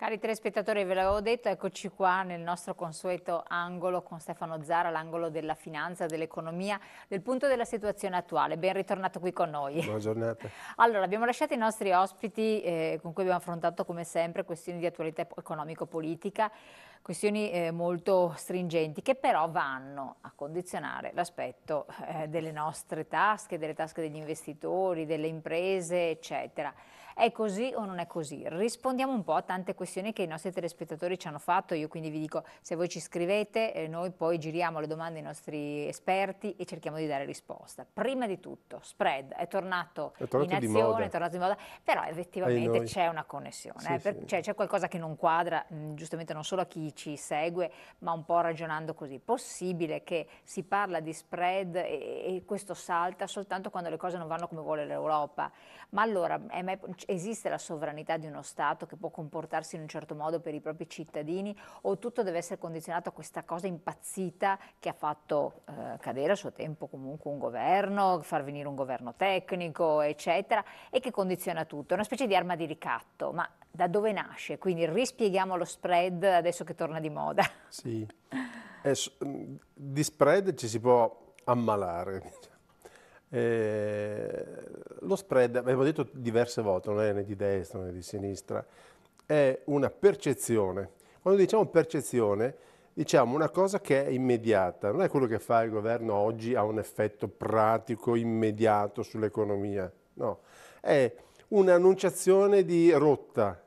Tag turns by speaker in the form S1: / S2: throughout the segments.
S1: Cari telespettatori, ve l'avevo detto, eccoci qua nel nostro consueto angolo con Stefano Zara, l'angolo della finanza, dell'economia, del punto della situazione attuale. Ben ritornato qui con noi. Buona giornata. Allora, abbiamo lasciato i nostri ospiti eh, con cui abbiamo affrontato come sempre questioni di attualità economico-politica, questioni eh, molto stringenti che però vanno a condizionare l'aspetto eh, delle nostre tasche, delle tasche degli investitori, delle imprese, eccetera. È così o non è così? Rispondiamo un po' a tante questioni che i nostri telespettatori ci hanno fatto, io quindi vi dico se voi ci scrivete, eh, noi poi giriamo le domande ai nostri esperti e cerchiamo di dare risposta. Prima di tutto, spread è tornato, è tornato in azione, è tornato in moda, però effettivamente c'è una connessione, sì, eh, per, sì. cioè c'è qualcosa che non quadra, mh, mm, giustamente non solo a chi ci segue, ma un po' ragionando così. Possibile che si parla di spread e, e questo salta soltanto quando le cose non vanno come vuole l'Europa, ma allora è mai, esiste la sovranità di uno Stato che può comportarsi in un certo modo per i propri cittadini o tutto deve essere condizionato a questa cosa impazzita che ha fatto eh, cadere a suo tempo comunque un governo, far venire un governo tecnico, eccetera, e che condiziona tutto. È una specie di arma di ricatto, ma da dove nasce? Quindi rispieghiamo lo spread adesso che torna di moda.
S2: Sì, eh, di spread ci si può ammalare, diciamo. Eh, lo spread, abbiamo detto diverse volte, non è né di destra né di sinistra, è una percezione. Quando diciamo percezione, diciamo una cosa che è immediata, non è quello che fa il governo oggi ha un effetto pratico, immediato sull'economia, no, è un'annunciazione di rotta,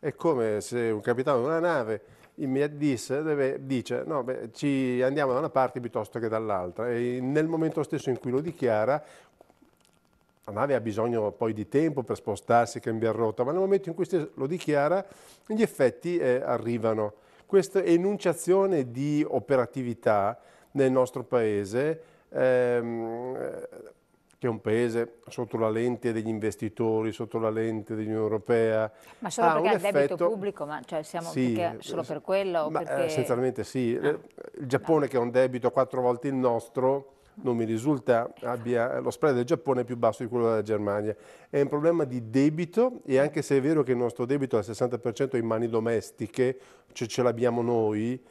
S2: è come se un capitano di una nave Immediatissimo dice no, beh, ci andiamo da una parte piuttosto che dall'altra e nel momento stesso in cui lo dichiara la nave ha bisogno poi di tempo per spostarsi, cambiare rotta, ma nel momento in cui lo dichiara gli effetti eh, arrivano. Questa enunciazione di operatività nel nostro paese ehm, che è un paese sotto la lente degli investitori, sotto la lente dell'Unione Europea. Ma solo perché ha il effetto... debito
S1: pubblico, ma cioè siamo sì, eh, solo per quello? Ma, eh, perché... Essenzialmente
S2: sì. No. Ah. Il Giappone no. che ha un debito quattro volte il nostro, non mi risulta abbia lo spread del Giappone è più basso di quello della Germania. È un problema di debito e anche se è vero che il nostro debito al 60% è in mani domestiche, cioè ce l'abbiamo noi,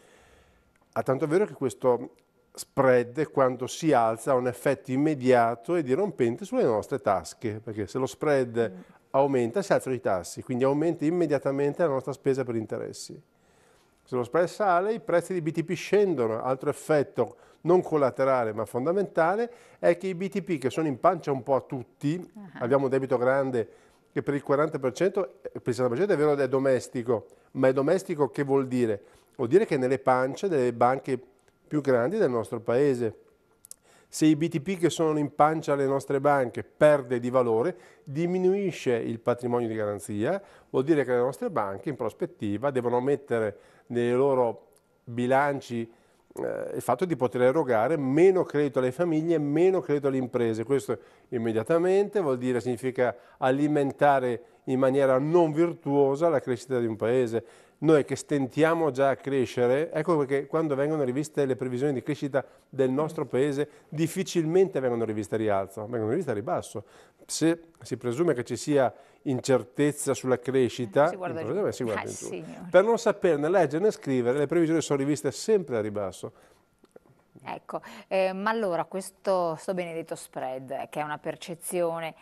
S2: a ah, tanto è vero che questo spread quando si alza ha un effetto immediato e dirompente sulle nostre tasche, perché se lo spread mm. aumenta si alzano i tassi, quindi aumenta immediatamente la nostra spesa per interessi. Se lo spread sale i prezzi di BTP scendono, altro effetto non collaterale ma fondamentale è che i BTP che sono in pancia un po' a tutti, uh ah. -huh. abbiamo un debito grande che per il 40%, eh, per il 60% è vero è domestico, ma è domestico che vuol dire? Vuol dire che nelle pance delle banche più grandi del nostro paese. Se i BTP che sono in pancia alle nostre banche perde di valore, diminuisce il patrimonio di garanzia, vuol dire che le nostre banche in prospettiva devono mettere nei loro bilanci eh, il fatto di poter erogare meno credito alle famiglie, e meno credito alle imprese. Questo immediatamente vuol dire, significa alimentare in maniera non virtuosa la crescita di un paese noi che stentiamo già a crescere, ecco perché quando vengono riviste le previsioni di crescita del nostro paese, difficilmente vengono riviste a rialzo, vengono riviste a ribasso. Se si presume che ci sia incertezza sulla crescita, si guarda, si guarda eh, in per non saperne leggere né scrivere, le previsioni sono riviste sempre a ribasso.
S1: Ecco, eh, ma allora questo benedetto spread, eh, che è una percezione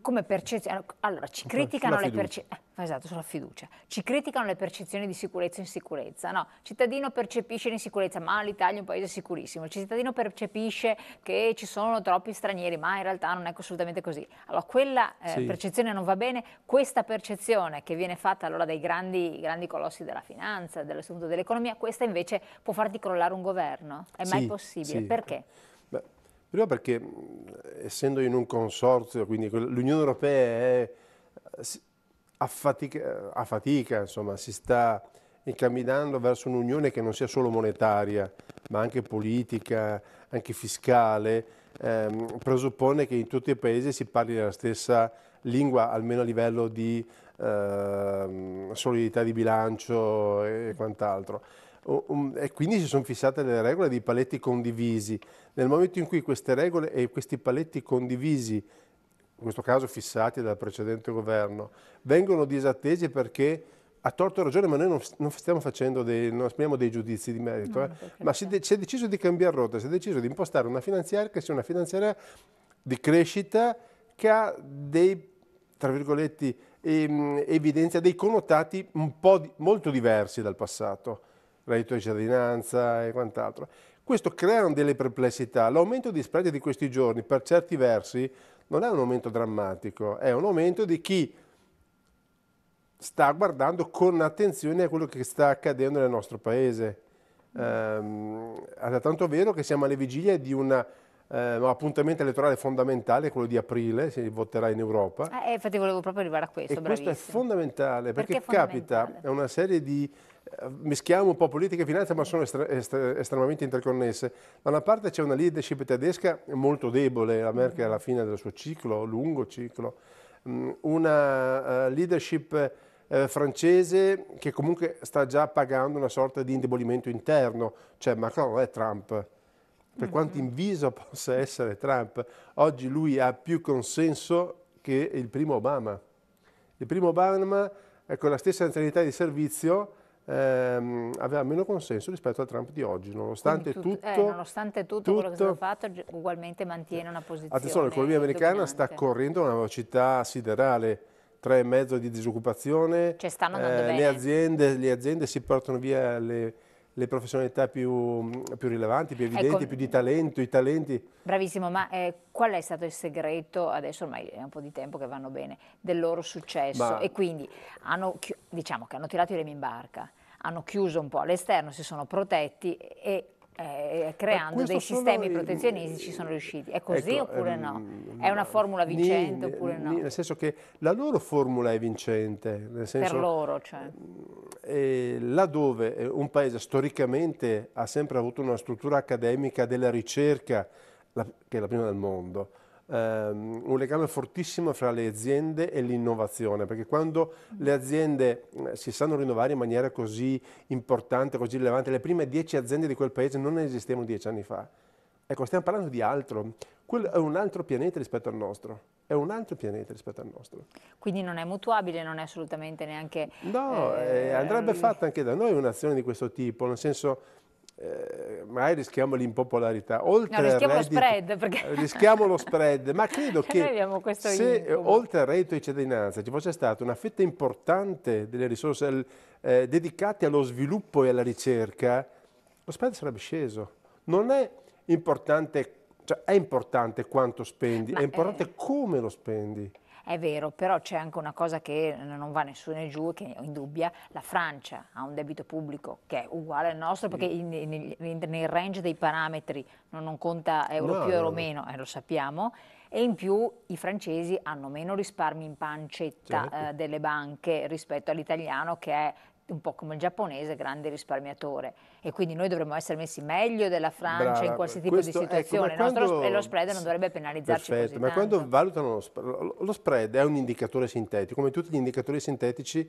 S1: come percezione. Allora, ci criticano le percezioni. Eh, esatto, sulla fiducia. Ci criticano le percezioni di sicurezza e insicurezza. No, il cittadino percepisce l'insicurezza, ma l'Italia è un paese sicurissimo. Il cittadino percepisce che ci sono troppi stranieri, ma in realtà non è assolutamente così. Allora, quella eh, sì. percezione non va bene. Questa percezione che viene fatta allora dai grandi, grandi colossi della finanza, dell'assunto dell'economia, questa invece può farti crollare un governo. È mai possibile? Sì. Perché?
S2: Prima perché essendo in un consorzio, quindi l'Unione Europea è, a fatica insomma, si sta incamminando verso un'unione che non sia solo monetaria, ma anche politica, anche fiscale, ehm, presuppone che in tutti i paesi si parli la stessa lingua, almeno a livello di ehm, solidità di bilancio e quant'altro. Um, e quindi si sono fissate le regole dei paletti condivisi. Nel momento in cui queste regole e questi paletti condivisi, in questo caso fissati dal precedente governo, vengono disattesi perché ha torto ragione, ma noi non, non stiamo facendo dei, non esprimiamo dei giudizi di merito, no, eh. ma si, de si, è deciso di cambiare rotta, si è deciso di impostare una finanziaria che sia una finanziaria di crescita che ha dei, tra virgolette, ehm, evidenzia dei connotati un po' di, molto diversi dal passato reddito di cittadinanza e quant'altro. Questo crea delle perplessità. L'aumento di spread di questi giorni, per certi versi, non è un aumento drammatico, è un aumento di chi sta guardando con attenzione a quello che sta accadendo nel nostro paese. Um, è tanto vero che siamo alle vigilie di una eh, un appuntamento elettorale fondamentale, quello di aprile, si voterà in Europa.
S1: Eh, infatti volevo proprio arrivare a questo, e Questo è
S2: fondamentale perché, perché è fondamentale? capita una serie di eh, mischiamo un po' politica e finanza, ma sono estremamente interconnesse. Da una parte c'è una leadership tedesca molto debole, la Merkel alla fine del suo ciclo, lungo ciclo, mm, una eh, leadership eh, francese che comunque sta già pagando una sorta di indebolimento interno, cioè Macron è Trump. Per mm. quanto inviso possa essere Trump, oggi lui ha più consenso che il primo Obama. Il primo Obama, con ecco, la stessa anzianità di servizio, ehm, aveva meno consenso rispetto al Trump di oggi, nonostante Quindi, eh, tutto, eh,
S1: nonostante tutto, tutto, quello che è fatto, ugualmente mantiene una posizione. Attenzione, l'economia americana sta
S2: correndo a una velocità siderale. Tre e mezzo di disoccupazione, cioè, eh, le, aziende, le aziende si portano via le, le professionalità più, mm, più, rilevanti, più evidenti, ecco, più di talento, i talenti.
S1: Bravissimo, ma eh, qual è stato il segreto, adesso ormai è un po' di tempo che vanno bene, del loro successo? Ma... E quindi hanno, diciamo che hanno tirato i remi in barca, hanno chiuso un po' all'esterno, si sono protetti e eh, eh, creando dei sistemi sono, protezionistici sono riusciti. È così ecco, oppure ehm, no? È una formula vincente ni, oppure no?
S2: nel senso che la loro formula è vincente. Senso, per
S1: loro, cioè.
S2: Eh, laddove eh, un paese storicamente ha sempre avuto una struttura accademica della ricerca, la, che è la prima del mondo, ehm, un legame fortissimo fra le aziende e l'innovazione, perché quando le aziende eh, si sanno rinnovare in maniera così importante, così rilevante, le prime dieci aziende di quel paese non esistevano dieci anni fa. Ecco, stiamo parlando di altro. Quello è un altro pianeta rispetto al nostro. È un altro pianeta rispetto al nostro.
S1: Quindi non è mutuabile, non è assolutamente neanche...
S2: No, eh, eh andrebbe mm. fatta anche da noi un'azione di questo tipo, nel senso eh, magari rischiamo l'impopolarità. Oltre no, rischiamo reddito, lo
S1: spread. Perché... Rischiamo
S2: lo spread, ma credo che se incubo. oltre al reddito di cittadinanza ci fosse stata una fetta importante delle risorse eh, dedicate allo sviluppo e alla ricerca, lo spread sarebbe sceso. Non è importante, cioè è importante quanto spendi, ma è importante è... come lo spendi.
S1: È vero, però c'è anche una cosa che non va nessuno giù, che in indubbia, la Francia ha un debito pubblico che è uguale al nostro perché in, in, nel range dei parametri non, non conta euro no, più, euro no. meno, eh, lo sappiamo, e in più i francesi hanno meno risparmi in pancetta certo. eh, delle banche rispetto all'italiano che è un po' come il giapponese, grande risparmiatore e quindi noi dovremmo essere messi meglio della Francia Brava, in qualsiasi tipo questo, di ecco, situazione ecco, quando, nostro, e lo spread non dovrebbe penalizzarci perfetto, ma tanto.
S2: quando valutano lo spread, lo spread è un indicatore sintetico, come tutti gli indicatori sintetici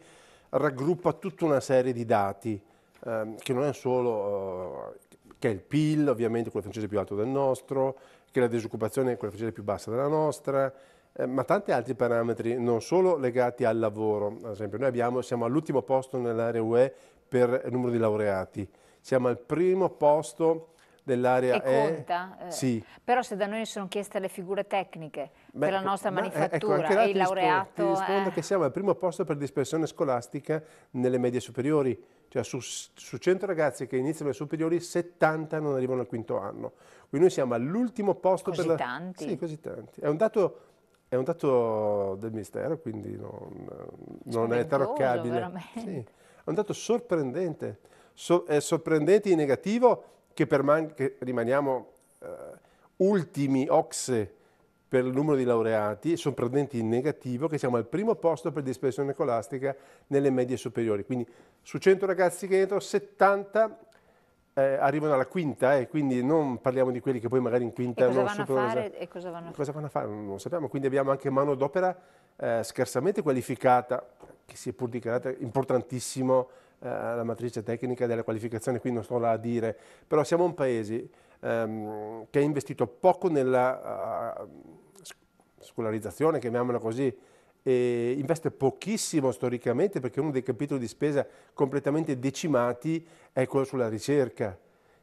S2: raggruppa tutta una serie di dati ehm, che non è solo eh, che è il PIL, ovviamente quello francese più alto del nostro, che la disoccupazione è quella francese più bassa della nostra, eh, ma tanti altri parametri, non solo legati al lavoro. Ad esempio, noi abbiamo, siamo all'ultimo posto nell'area UE per numero di laureati, siamo al primo posto dell'area E. Conta, eh, sì.
S1: Però se da noi sono chieste le figure tecniche Beh, per la nostra ma, eh, ecco, manifattura ecco, e il laureato... Ti rispondo
S2: eh. che siamo al primo posto per dispersione scolastica nelle medie superiori. Cioè su, su 100 ragazzi che iniziano le superiori, 70 non arrivano al quinto anno. Quindi noi siamo all'ultimo posto così per la... Tanti. Sì, così tanti. È un dato è un dato del mistero, quindi non, non è taroccabile. Sì. È un dato sorprendente, so, è sorprendente in negativo che, che rimaniamo eh, ultimi OXE per il numero di laureati, sorprendente in negativo che siamo al primo posto per dispersione scolastica nelle medie superiori. Quindi su 100 ragazzi che entrano, 70 eh, arrivano alla quinta e eh, quindi non parliamo di quelli che poi magari in quinta non superano. Fare, e cosa vanno a fare? Cosa vanno a fare? Non lo sappiamo, quindi abbiamo anche manodopera eh, scarsamente qualificata, che si è pur dichiarata importantissimo eh, la matrice tecnica della qualificazione, qui non sto là a dire, però siamo un paese ehm, che ha investito poco nella uh, scolarizzazione, chiamiamola così, e investe pochissimo storicamente perché uno dei capitoli di spesa completamente decimati è quello sulla ricerca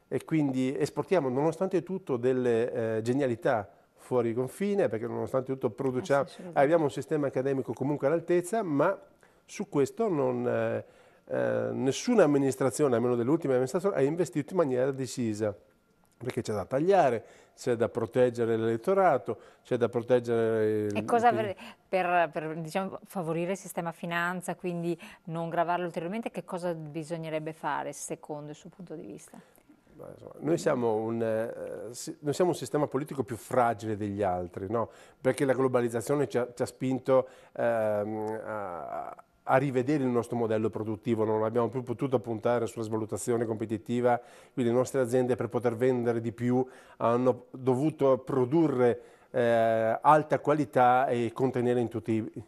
S2: e quindi esportiamo nonostante tutto delle eh, genialità fuori confine perché nonostante tutto produciamo, eh, abbiamo un sistema accademico comunque all'altezza ma su questo non, eh, eh, nessuna amministrazione, almeno dell'ultima amministrazione, ha investito in maniera decisa perché c'è da tagliare, c'è da proteggere l'elettorato, c'è da proteggere... Il, e cosa il...
S1: per, per diciamo, favorire il sistema finanza, quindi non gravarlo ulteriormente, che cosa bisognerebbe fare secondo il suo punto di vista?
S2: Noi siamo, un, eh, noi siamo, un, sistema politico più fragile degli altri, no? perché la globalizzazione ci ha, ci ha spinto ehm, a a rivedere il nostro modello produttivo, non abbiamo più potuto puntare sulla svalutazione competitiva, quindi le nostre aziende per poter vendere di più hanno dovuto produrre eh, alta qualità e contenere in tutti eh,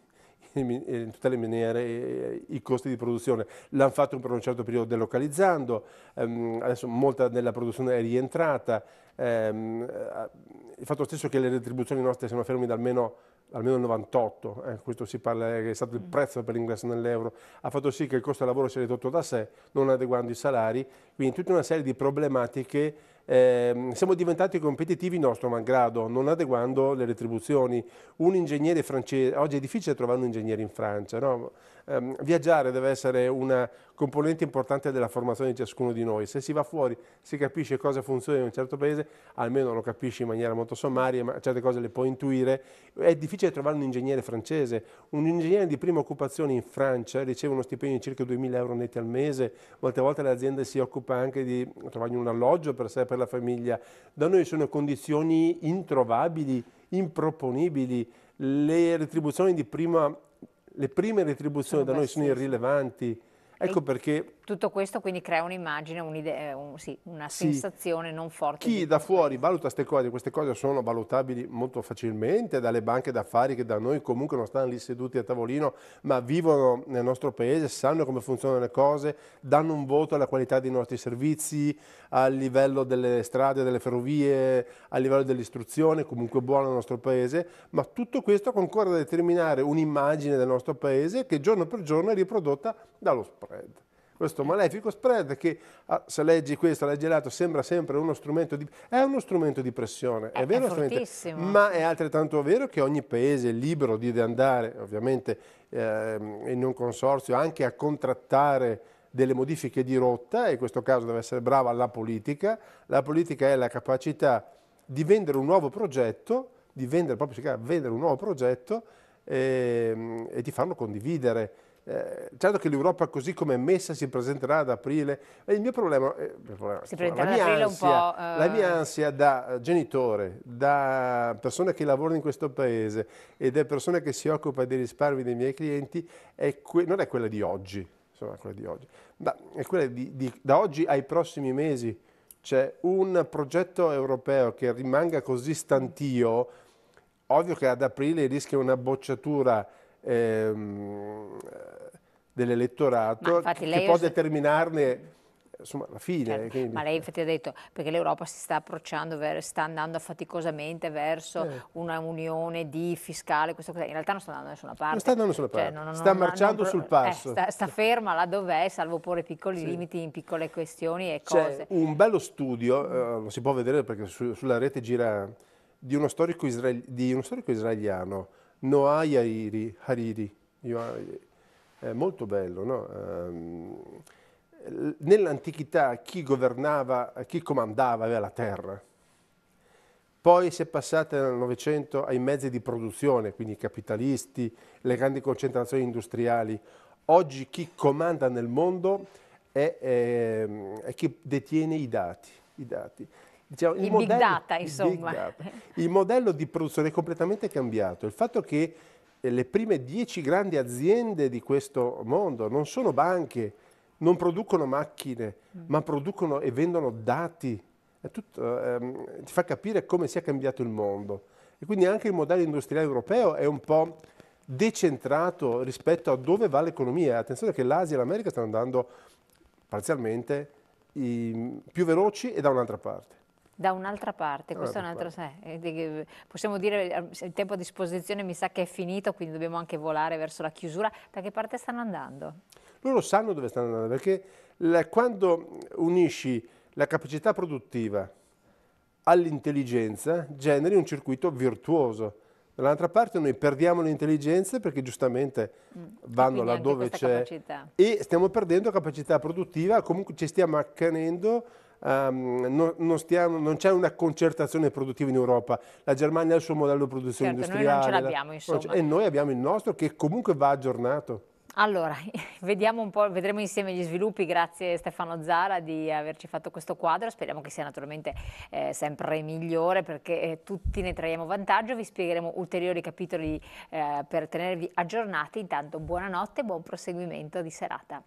S2: in tutte le maniere eh, i costi di produzione. L'hanno fatto per un certo periodo delocalizzando, ehm, adesso molta della produzione è rientrata, ehm, eh, il fatto stesso che le retribuzioni nostre siano ferme da almeno almeno il 98, eh, questo si parla che è stato il mm. prezzo per l'ingresso nell'euro, ha fatto sì che il costo del lavoro si è ridotto da sé, non adeguando i salari, quindi tutta una serie di problematiche eh, siamo diventati competitivi nostro malgrado, non adeguando le retribuzioni. Un ingegnere francese, oggi è difficile trovare un ingegnere in Francia, no? ehm, viaggiare deve essere una componente importante della formazione di ciascuno di noi. Se si va fuori, si capisce cosa funziona in un certo paese, almeno lo capisci in maniera molto sommaria, ma certe cose le puoi intuire. È difficile trovare un ingegnere francese. Un ingegnere di prima occupazione in Francia riceve uno stipendio di circa 2.000 euro netti al mese. Molte volte l'azienda si occupa anche di trovargli un alloggio per sé e per la famiglia. Da noi sono condizioni introvabili, improponibili. Le retribuzioni di prima le prime retribuzioni sono da noi sono irrilevanti. Ecco perché
S1: tutto questo quindi crea un'immagine, un'idea, eh, un, sì, una sì. sensazione non forte. Chi
S2: da fuori valuta queste cose, queste cose sono valutabili molto facilmente dalle banche d'affari che da noi comunque non stanno lì seduti a tavolino, ma vivono nel nostro paese, sanno come funzionano le cose, danno un voto alla qualità dei nostri servizi, a livello delle strade, delle ferrovie, a livello dell'istruzione, comunque buono nel nostro paese, ma tutto questo concorre a determinare un'immagine del nostro paese che giorno per giorno è riprodotta dallo spread questo malefico spread che ah, se leggi questo, leggi l'altro, sembra sempre uno strumento di... è uno strumento di pressione, è, è vero, è ma è altrettanto vero che ogni paese è libero di andare ovviamente eh, in un consorzio anche a contrattare delle modifiche di rotta e in questo caso deve essere brava la politica, la politica è la capacità di vendere un nuovo progetto, di vendere, proprio vendere un nuovo progetto eh, e di farlo condividere eh, certo che l'Europa così come è messa si presenterà ad aprile, ma il mio problema, eh, problema la, mia ansia, uh... la, eh. mia ansia, da eh, genitore, da persona che lavora in questo paese e da persona che si occupa dei risparmi dei miei clienti è non è quella di oggi, insomma, quella di oggi, ma è quella di, di, da oggi ai prossimi mesi. C'è un progetto europeo che rimanga così stantio, ovvio che ad aprile rischia una bocciatura ehm, dell'elettorato che può determinarne insomma, la fine. Certo. Ma lei infatti
S1: ha detto perché l'Europa si sta approcciando, sta andando faticosamente verso eh. una unione di fiscale, questo, in realtà non sta andando da nessuna parte. Non sta andando da nessuna cioè, parte, cioè, non, non, sta non, marciando sul eh, passo. Eh, sta, sta, ferma là dov'è, salvo porre piccoli sì. limiti in piccole questioni e C'è cose.
S2: un bello studio, eh, lo si può vedere perché su, sulla rete gira, di uno storico, israel, di uno storico israeliano Noai Hariri, Hariri eh, è molto bello, no? Ehm, nell'antichità chi governava, chi comandava aveva la terra. Poi si è passata nel Novecento ai mezzi di produzione, quindi i capitalisti, le grandi concentrazioni industriali. Oggi chi comanda nel mondo è, è, ehm, è chi detiene i dati, i dati. Diciamo, il, il, modello, big data, insomma. Big data. Il modello di produzione è completamente cambiato. Il fatto che eh, le prime dieci grandi aziende di questo mondo non sono banche, non producono macchine, mm. ma producono e vendono dati, tutto, ehm, ti fa capire come sia cambiato il mondo. E quindi anche il modello industriale europeo è un po' decentrato rispetto a dove va l'economia. Attenzione che l'Asia e l'America stanno andando parzialmente i, più veloci e da un'altra parte
S1: da un'altra parte, ah, questo allora, è un altro, eh, eh, possiamo dire eh, il tempo a disposizione mi sa che è finito, quindi dobbiamo anche volare verso la chiusura, da che parte stanno andando?
S2: Loro sanno dove stanno andando, perché la, quando unisci la capacità produttiva all'intelligenza generi un circuito virtuoso. Dall'altra parte noi perdiamo l'intelligenza perché giustamente mm. vanno laddove là dove c'è e stiamo perdendo capacità produttiva, comunque ci stiamo accanendo um, ehm, non, non, stiamo, non, c'è una concertazione produttiva in Europa, la Germania ha il suo modello di produzione certo, industriale. Noi non ce l'abbiamo insomma. E noi abbiamo il nostro che comunque va aggiornato.
S1: Allora, vediamo un po', vedremo insieme gli sviluppi, grazie Stefano Zara di averci fatto questo quadro, speriamo che sia naturalmente eh, sempre migliore perché eh, tutti ne traiamo vantaggio, vi spiegheremo ulteriori capitoli eh, per tenervi aggiornati, intanto buonanotte e buon proseguimento di serata.